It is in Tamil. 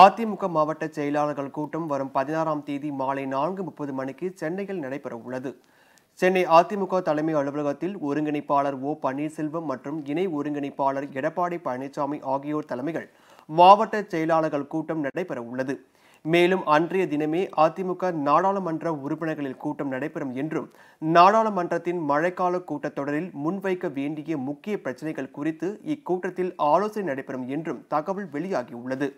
அதிமுக மாவட்ட செயலாளர்கள் கூட்டம் வரும் பதினாறாம் தேதி மாலை நான்கு முப்பது மணிக்கு சென்னையில் நடைபெறவுள்ளது சென்னை அதிமுக தலைமை அலுவலகத்தில் ஒருங்கிணைப்பாளர் ஓ பன்னீர்செல்வம் மற்றும் இணை ஒருங்கிணைப்பாளர் எடப்பாடி பழனிசாமி ஆகியோர் தலைமையில் மாவட்ட செயலாளர்கள் கூட்டம் நடைபெறவுள்ளது மேலும் அன்றைய தினமே அதிமுக நாடாளுமன்ற உறுப்பினர்களில் கூட்டம் நடைபெறும் என்றும் நாடாளுமன்றத்தின் மழைக்கால கூட்டத்தொடரில் முன்வைக்க வேண்டிய முக்கிய பிரச்சனைகள் குறித்து இக்கூட்டத்தில் ஆலோசனை நடைபெறும் என்றும் தகவல் வெளியாகியுள்ளது